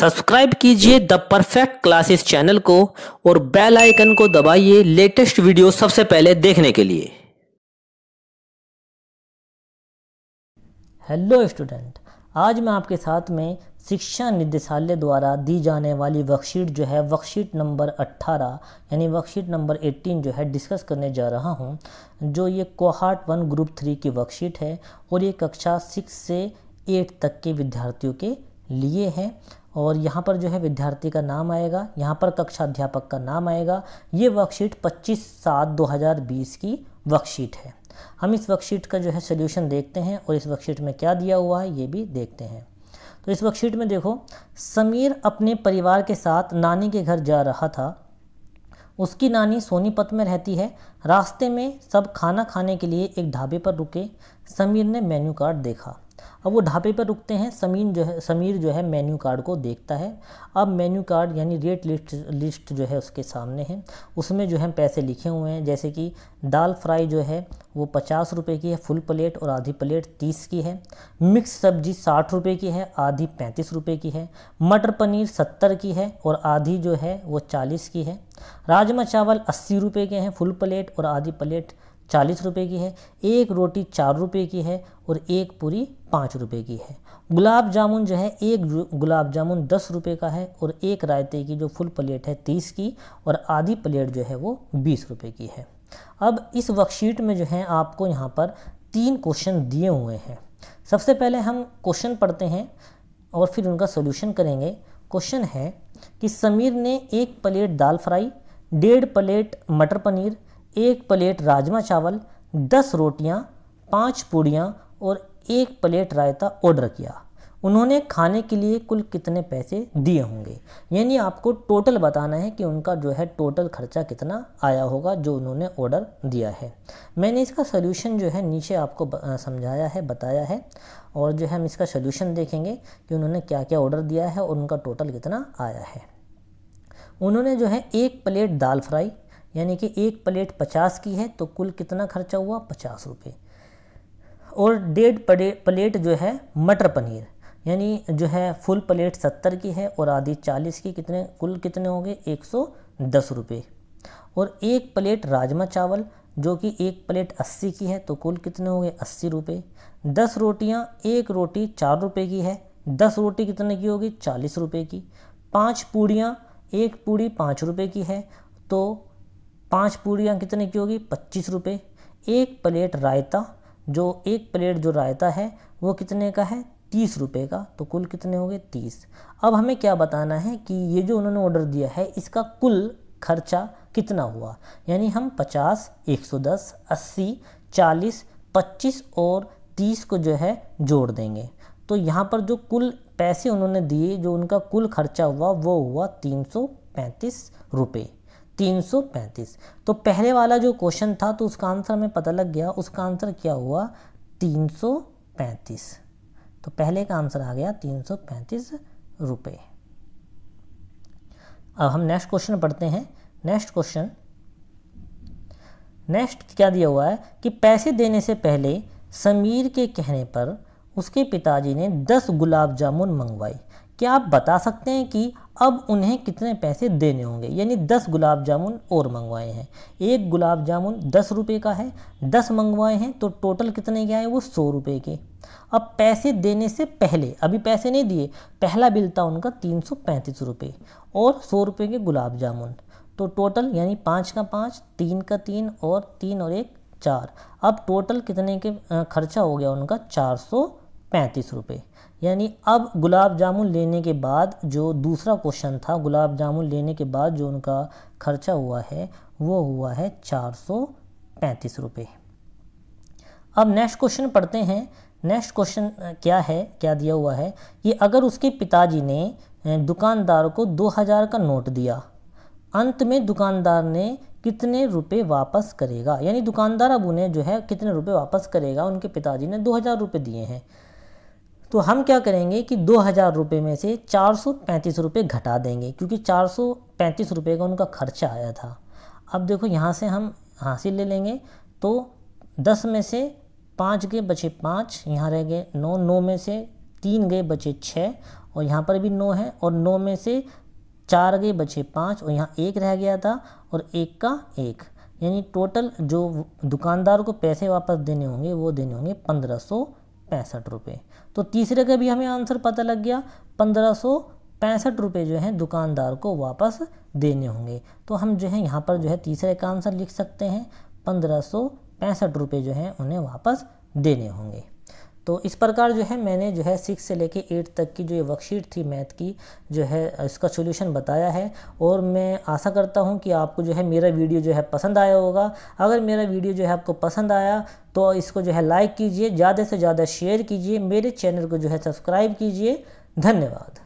subscribe कीजिए the perfect classes channel को और बेल आइकन को दबाइए लेटेस्ट वीडियो सबसे पहले देखने के लिए हेलो स्टूडेंट आज मैं आपके साथ में शिक्षा निदेशालय द्वारा दी जाने वाली वर्कशीट जो है वर्कशीट नंबर 18 यानी वर्कशीट नंबर 18 जो है डिस्कस करने जा रहा हूँ जो ये कोहार्ट वन ग्रुप थ्री की वर्कशीट है और ये कक्षा सिक्स से एट तक के विद्यार्थियों के लिए है और यहाँ पर जो है विद्यार्थी का नाम आएगा यहाँ पर कक्षा अध्यापक का नाम आएगा ये वर्कशीट 25 सात 2020 की वर्कशीट है हम इस वर्कशीट का जो है सोल्यूशन देखते हैं और इस वर्कशीट में क्या दिया हुआ है ये भी देखते हैं तो इस वर्कशीट में देखो समीर अपने परिवार के साथ नानी के घर जा रहा था उसकी नानी सोनीपत में रहती है रास्ते में सब खाना खाने के लिए एक ढाबे पर रुके समीर ने मेन्यू कार्ड देखा अब वो ढाबे पर रुकते हैं समीन जो है समीर जो है मेन्यू कार्ड को देखता है अब मेन्यू कार्ड यानी रेट लिस्ट लिस्ट जो है उसके सामने है उसमें जो है पैसे लिखे हुए हैं जैसे कि दाल फ्राई जो है वो पचास रुपये की है फुल प्लेट और आधी प्लेट तीस की है मिक्स सब्जी साठ रुपये की है आधी पैंतीस रुपये की है मटर पनीर सत्तर की है और आधी जो है वो चालीस की है राजमा चावल अस्सी रुपये के हैं फुल प्लेट और आधी प्लेट चालीस रुपये की है एक रोटी चार रुपये की है और एक पूरी पाँच रुपये की है गुलाब जामुन जो है एक गुलाब जामुन दस रुपये का है और एक रायते की जो फुल प्लेट है तीस की और आधी प्लेट जो है वो बीस रुपये की है अब इस वर्कशीट में जो है आपको यहाँ पर तीन क्वेश्चन दिए हुए हैं सबसे पहले हम क्वेश्चन पढ़ते हैं और फिर उनका सोल्यूशन करेंगे क्वेश्चन है कि समीर ने एक प्लेट दाल फ्राई डेढ़ प्लेट मटर पनीर एक प्लेट राजमा चावल दस रोटियां, पाँच पूड़ियाँ और एक प्लेट रायता ऑर्डर किया उन्होंने खाने के लिए कुल कितने पैसे दिए होंगे यानी आपको टोटल बताना है कि उनका जो है टोटल खर्चा कितना आया होगा जो उन्होंने ऑर्डर दिया है मैंने इसका सोल्यूशन जो है नीचे आपको समझाया है बताया है और जो है हम इसका सोल्यूशन देखेंगे कि उन्होंने क्या क्या ऑर्डर दिया है और उनका टोटल कितना आया है उन्होंने जो है एक प्लेट दाल फ्राई यानी कि एक प्लेट पचास की है तो कुल कितना खर्चा हुआ पचास रुपये और डेढ़ प्लेट जो है मटर पनीर यानी जो है फुल प्लेट सत्तर की है और आधी चालीस की कितने कुल कितने होंगे एक सौ दस रुपये और एक प्लेट राजमा चावल जो कि एक प्लेट अस्सी की है तो कुल कितने होंगे अस्सी रुपये दस रोटियाँ एक रोटी चार रुपये की है दस रोटी कितने की होगी चालीस रुपये की पाँच पूड़ियाँ एक पूड़ी पाँच रुपये की है तो पाँच पूड़ियाँ कितने की होगी पच्चीस रुपये एक प्लेट रायता जो एक प्लेट जो रायता है वो कितने का है तीस रुपये का तो कुल कितने हो गए तीस अब हमें क्या बताना है कि ये जो उन्होंने ऑर्डर दिया है इसका कुल खर्चा कितना हुआ यानी हम पचास एक सौ दस अस्सी चालीस पच्चीस और तीस को जो है जोड़ देंगे तो यहाँ पर जो कुल पैसे उन्होंने दिए जो उनका कुल खर्चा हुआ वो हुआ तीन सौ पैंतीस रुपये 335 तो पहले वाला जो क्वेश्चन था तो उसका आंसर हमें पता लग गया उसका आंसर क्या हुआ 335 तो पहले का आंसर आ गया 335 रुपए अब हम नेक्स्ट क्वेश्चन पढ़ते हैं नेक्स्ट क्वेश्चन नेक्स्ट क्या दिया हुआ है कि पैसे देने से पहले समीर के कहने पर उसके पिताजी ने 10 गुलाब जामुन मंगवाए क्या आप बता सकते हैं कि अब उन्हें कितने पैसे देने होंगे यानी दस गुलाब जामुन और मंगवाए हैं एक गुलाब जामुन दस रुपये का है दस मंगवाए हैं तो टोटल कितने के आए वो सौ रुपये के अब पैसे देने से पहले अभी पैसे नहीं दिए पहला बिल था उनका तीन सौ पैंतीस रुपये और सौ रुपये के गुलाब जामुन तो टोटल यानी पाँच का पाँच तीन का तीन और तीन और एक चार अब टोटल कितने के खर्चा हो गया उनका चार सौ पैंतीस रुपये यानी अब गुलाब जामुन लेने के बाद जो दूसरा क्वेश्चन था गुलाब जामुन लेने के बाद जो उनका खर्चा हुआ है वो हुआ है चार सौ पैंतीस रुपये अब नेक्स्ट क्वेश्चन पढ़ते हैं नेक्स्ट क्वेश्चन क्या है क्या दिया हुआ है कि अगर उसके पिताजी ने दुकानदार को दो हज़ार का नोट दिया अंत में दुकानदार ने कितने रुपए वापस करेगा यानी दुकानदार अब उन्हें जो है कितने रुपए वापस करेगा उनके पिताजी ने दो हज़ार रुपये दिए हैं तो हम क्या करेंगे कि दो हज़ार रुपये में से चार सौ पैंतीस रुपये घटा देंगे क्योंकि चार सौ पैंतीस रुपये का उनका खर्चा आया था अब देखो यहाँ से हम हासिल ले लेंगे तो दस में से पाँच गए बचे पाँच यहाँ रह गए नौ नौ में से तीन गए बचे छः और यहाँ पर भी नौ है और नौ में से चार गए बचे पाँच और यहाँ एक रह गया था और एक का एक यानी टोटल जो दुकानदार को पैसे वापस देने होंगे वो देने होंगे पंद्रह सौ पैंसठ रुपये तो तीसरे का भी हमें आंसर पता लग गया पंद्रह सौ पैंसठ रुपये जो है दुकानदार को वापस देने होंगे तो हम जो है यहाँ पर जो है तीसरे का आंसर लिख सकते हैं पंद्रह सौ पैंसठ रुपये जो है उन्हें वापस देने होंगे तो इस प्रकार जो है मैंने जो है सिक्स से लेके एट तक की जो ये वर्कशीट थी मैथ की जो है इसका सोल्यूशन बताया है और मैं आशा करता हूँ कि आपको जो है मेरा वीडियो जो है पसंद आया होगा अगर मेरा वीडियो जो है आपको पसंद आया तो इसको जो है लाइक कीजिए ज़्यादा से ज़्यादा शेयर कीजिए मेरे चैनल को जो है सब्सक्राइब कीजिए धन्यवाद